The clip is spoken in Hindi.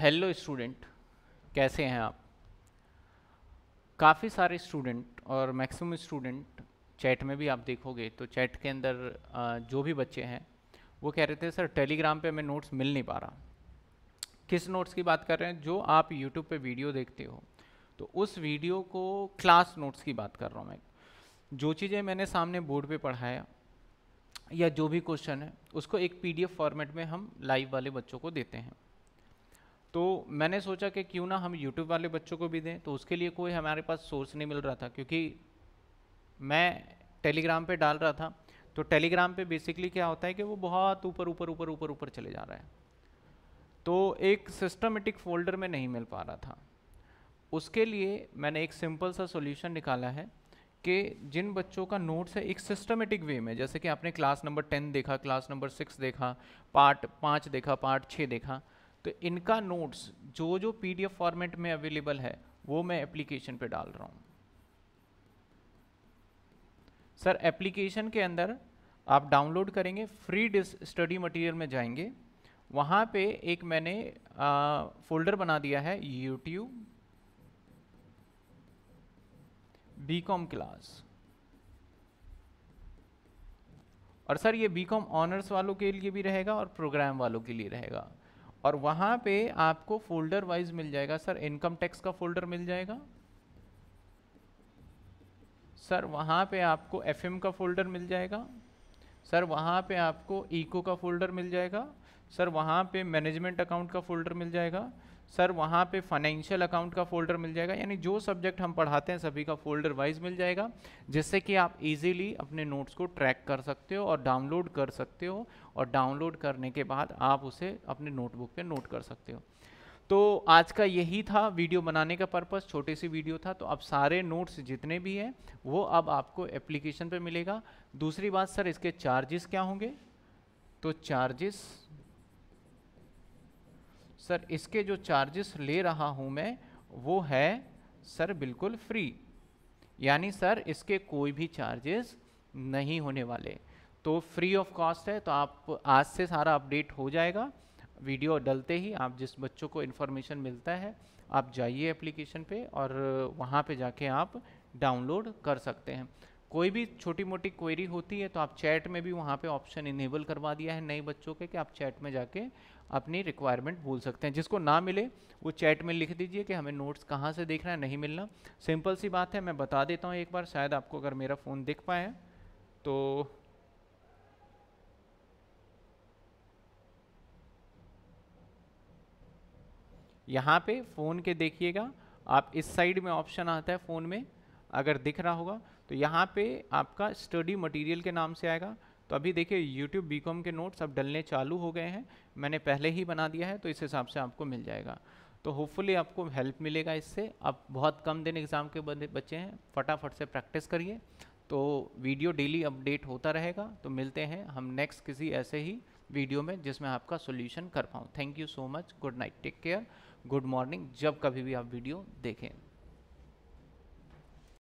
हेलो स्टूडेंट कैसे हैं आप काफ़ी सारे स्टूडेंट और मैक्सिमम स्टूडेंट चैट में भी आप देखोगे तो चैट के अंदर जो भी बच्चे हैं वो कह रहे थे सर टेलीग्राम पे हमें नोट्स मिल नहीं पा रहा किस नोट्स की बात कर रहे हैं जो आप यूट्यूब पे वीडियो देखते हो तो उस वीडियो को क्लास नोट्स की बात कर रहा हूँ मैं जो चीज़ें मैंने सामने बोर्ड पर पढ़ाया या जो भी क्वेश्चन है उसको एक पी फॉर्मेट में हम लाइव वाले बच्चों को देते हैं तो मैंने सोचा कि क्यों ना हम यूट्यूब वाले बच्चों को भी दें तो उसके लिए कोई हमारे पास सोर्स नहीं मिल रहा था क्योंकि मैं टेलीग्राम पे डाल रहा था तो टेलीग्राम पे बेसिकली क्या होता है कि वो बहुत ऊपर ऊपर ऊपर ऊपर ऊपर चले जा रहा है तो एक सिस्टमेटिक फोल्डर में नहीं मिल पा रहा था उसके लिए मैंने एक सिंपल सा सोल्यूशन निकाला है कि जिन बच्चों का नोट्स है एक सिस्टमेटिक वे में जैसे कि आपने क्लास नंबर टेन देखा क्लास नंबर सिक्स देखा पार्ट पाँच देखा पार्ट छः देखा तो इनका नोट्स जो जो पीडीएफ फॉर्मेट में अवेलेबल है वो मैं एप्लीकेशन पे डाल रहा हूँ सर एप्लीकेशन के अंदर आप डाउनलोड करेंगे फ्री स्टडी मटेरियल में जाएंगे वहाँ पे एक मैंने आ, फोल्डर बना दिया है यूट्यूब बी कॉम क्लास और सर ये बी कॉम ऑनर्स वालों के लिए भी रहेगा और प्रोग्राम वालों के लिए रहेगा और वहाँ पे आपको फोल्डर वाइज मिल जाएगा सर इनकम टैक्स का फोल्डर मिल जाएगा सर वहाँ पे आपको एफएम का फोल्डर मिल जाएगा सर वहाँ पे आपको इको का फोल्डर मिल जाएगा सर वहाँ पे मैनेजमेंट अकाउंट का फोल्डर मिल जाएगा सर वहाँ पे फाइनेंशियल अकाउंट का फोल्डर मिल जाएगा यानी जो सब्जेक्ट हम पढ़ाते हैं सभी का फोल्डर वाइज मिल जाएगा जिससे कि आप इजीली अपने नोट्स को ट्रैक कर सकते हो और डाउनलोड कर सकते हो और डाउनलोड करने के बाद आप उसे अपने नोटबुक पे नोट कर सकते हो तो आज का यही था वीडियो बनाने का पर्पस छोटी सी वीडियो था तो अब सारे नोट्स जितने भी हैं वो अब आपको एप्लीकेशन पर मिलेगा दूसरी बात सर इसके चार्जेस क्या होंगे तो चार्जेस सर इसके जो चार्जेस ले रहा हूँ मैं वो है सर बिल्कुल फ्री यानी सर इसके कोई भी चार्जेस नहीं होने वाले तो फ्री ऑफ कॉस्ट है तो आप आज से सारा अपडेट हो जाएगा वीडियो डलते ही आप जिस बच्चों को इन्फॉर्मेशन मिलता है आप जाइए एप्लीकेशन पे और वहाँ पे जाके आप डाउनलोड कर सकते हैं कोई भी छोटी मोटी क्वेरी होती है तो आप चैट में भी वहाँ पे ऑप्शन इनेबल करवा दिया है नए बच्चों के कि आप चैट में जाके अपनी रिक्वायरमेंट बोल सकते हैं जिसको ना मिले वो चैट में लिख दीजिए कि हमें नोट्स कहाँ से देखना है नहीं मिलना सिंपल सी बात है मैं बता देता हूँ एक बार शायद आपको अगर मेरा फ़ोन दिख पाए तो यहाँ पे फ़ोन के देखिएगा आप इस साइड में ऑप्शन आता है फ़ोन में अगर दिख रहा होगा तो यहाँ पे आपका स्टडी मटेरियल के नाम से आएगा तो अभी देखिए यूट्यूब बी के नोट्स अब डलने चालू हो गए हैं मैंने पहले ही बना दिया है तो इस हिसाब से आपको मिल जाएगा तो होपफुली आपको हेल्प मिलेगा इससे आप बहुत कम दिन एग्ज़ाम के बच्चे हैं फटाफट से प्रैक्टिस करिए तो वीडियो डेली अपडेट होता रहेगा तो मिलते हैं हम नेक्स्ट किसी ऐसे ही वीडियो में जिसमें आपका सोल्यूशन कर पाऊँ thank you so much good night take care good morning जब कभी भी आप वीडियो देखें